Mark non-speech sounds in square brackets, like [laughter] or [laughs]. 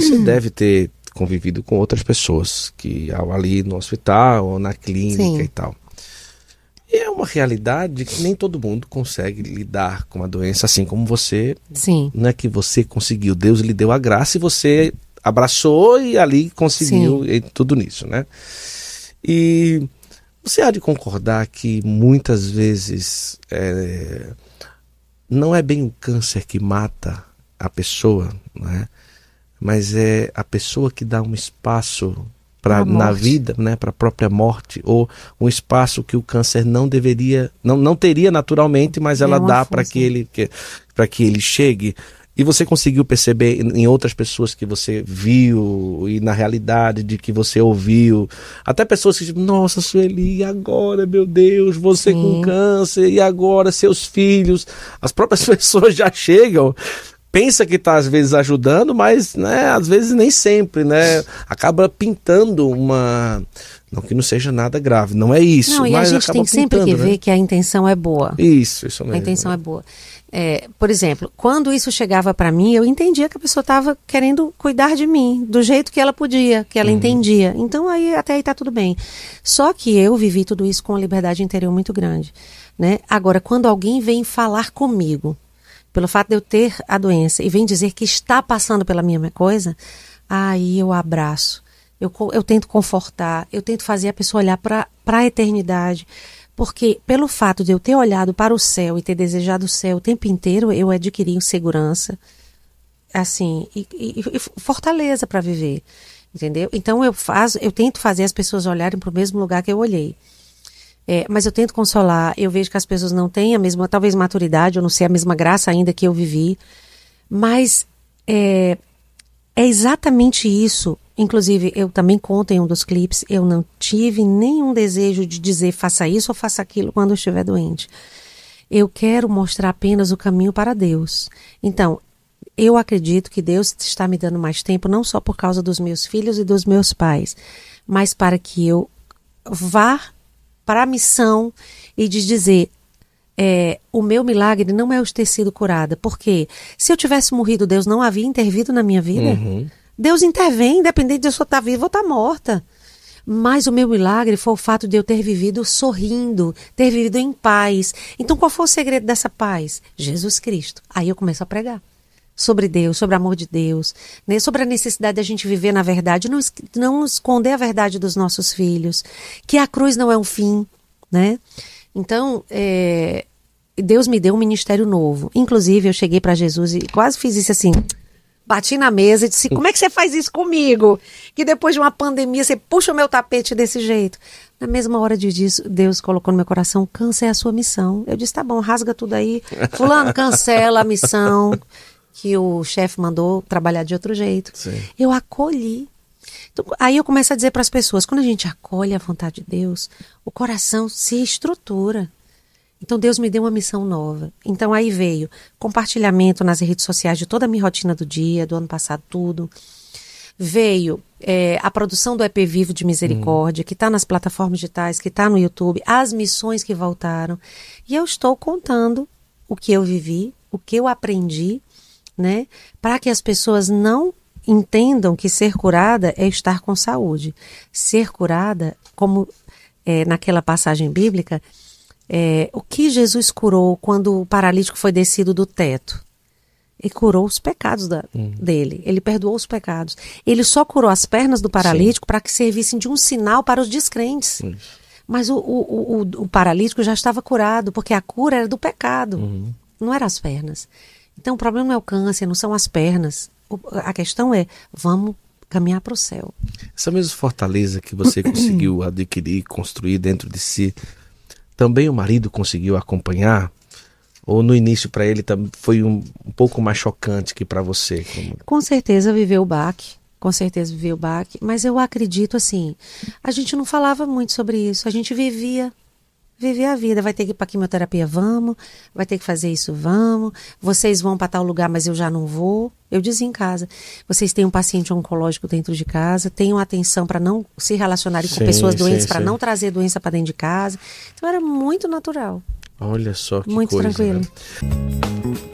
você deve ter convivido com outras pessoas que ali no hospital ou na clínica Sim. e tal. E é uma realidade que nem todo mundo consegue lidar com a doença assim como você. Sim. Não é que você conseguiu, Deus lhe deu a graça e você abraçou e ali conseguiu e tudo nisso, né? E você há de concordar que muitas vezes é, não é bem o câncer que mata a pessoa, né? mas é a pessoa que dá um espaço para na vida, né, para a própria morte ou um espaço que o câncer não deveria, não, não teria naturalmente, mas ela dá para que ele para que ele chegue. E você conseguiu perceber em outras pessoas que você viu e na realidade de que você ouviu, até pessoas que dizem nossa, Sueli, e agora, meu Deus, você Sim. com câncer, e agora seus filhos, as próprias [laughs] pessoas já chegam pensa que está às vezes ajudando, mas né, às vezes nem sempre, né? Acaba pintando uma não que não seja nada grave, não é isso. Não, e a gente tem sempre que né? ver que a intenção é boa. Isso, isso mesmo. A intenção é boa. É, por exemplo, quando isso chegava para mim, eu entendia que a pessoa estava querendo cuidar de mim, do jeito que ela podia, que ela uhum. entendia. Então aí até aí tá tudo bem. Só que eu vivi tudo isso com uma liberdade interior muito grande, né? Agora, quando alguém vem falar comigo, pelo fato de eu ter a doença e vem dizer que está passando pela mesma coisa, aí eu abraço. Eu, eu tento confortar, eu tento fazer a pessoa olhar para a eternidade. Porque, pelo fato de eu ter olhado para o céu e ter desejado o céu o tempo inteiro, eu adquiri segurança, assim, e, e, e fortaleza para viver. Entendeu? Então, eu, faço, eu tento fazer as pessoas olharem para o mesmo lugar que eu olhei. É, mas eu tento consolar. Eu vejo que as pessoas não têm a mesma, talvez, maturidade, eu não sei, a mesma graça ainda que eu vivi. Mas é, é exatamente isso. Inclusive, eu também conto em um dos clipes, eu não tive nenhum desejo de dizer faça isso ou faça aquilo quando eu estiver doente. Eu quero mostrar apenas o caminho para Deus. Então, eu acredito que Deus está me dando mais tempo, não só por causa dos meus filhos e dos meus pais, mas para que eu vá para a missão e de dizer: é, o meu milagre não é eu ter sido curada. Porque se eu tivesse morrido, Deus não havia intervido na minha vida. Uhum. Deus intervém, independente de eu estar tá viva ou estar tá morta. Mas o meu milagre foi o fato de eu ter vivido sorrindo, ter vivido em paz. Então, qual foi o segredo dessa paz? Jesus Cristo. Aí eu começo a pregar sobre Deus, sobre o amor de Deus, né? sobre a necessidade da gente viver na verdade, não, não esconder a verdade dos nossos filhos, que a cruz não é um fim, né? Então, é, Deus me deu um ministério novo. Inclusive, eu cheguei para Jesus e quase fiz isso assim. Bati na mesa e disse: Como é que você faz isso comigo? Que depois de uma pandemia você puxa o meu tapete desse jeito. Na mesma hora de disso, Deus colocou no meu coração: Câncer é a sua missão. Eu disse: Tá bom, rasga tudo aí. Fulano, cancela a missão que o chefe mandou trabalhar de outro jeito. Sim. Eu acolhi. Então, aí eu começo a dizer para as pessoas: quando a gente acolhe a vontade de Deus, o coração se estrutura. Então Deus me deu uma missão nova. Então aí veio compartilhamento nas redes sociais de toda a minha rotina do dia, do ano passado, tudo. Veio é, a produção do EP Vivo de Misericórdia, hum. que está nas plataformas digitais, que está no YouTube, as missões que voltaram. E eu estou contando o que eu vivi, o que eu aprendi né? Para que as pessoas não entendam que ser curada é estar com saúde. Ser curada, como é, naquela passagem bíblica, é, o que Jesus curou quando o paralítico foi descido do teto? e curou os pecados da, hum. dele. Ele perdoou os pecados. Ele só curou as pernas do paralítico para que servissem de um sinal para os descrentes. Mas o, o, o, o, paralítico já estava curado, porque a cura era do pecado, uhum. não eram as pernas. Então o problema não é o câncer, não são as pernas. a questão é, vamos caminhar para o céu. Essa mesma fortaleza que você [coughs] conseguiu adquirir, construir dentro de si, também o marido conseguiu acompanhar? Ou no início para ele foi um, um, pouco mais chocante que para você? Como... Com certeza viveu o baque, com certeza viveu o baque, mas eu acredito assim, a gente não falava muito sobre isso, a gente vivia viver a vida. Vai ter que ir para quimioterapia, vamos. Vai ter que fazer isso, vamos. Vocês vão para tal lugar, mas eu já não vou. Eu dizia em casa. Vocês têm um paciente oncológico dentro de casa, tenham atenção para não se relacionarem sim, com pessoas doentes, para não trazer doença para dentro de casa. Então era muito natural. Olha só que muito coisa. Muito né? tranquilo. Né?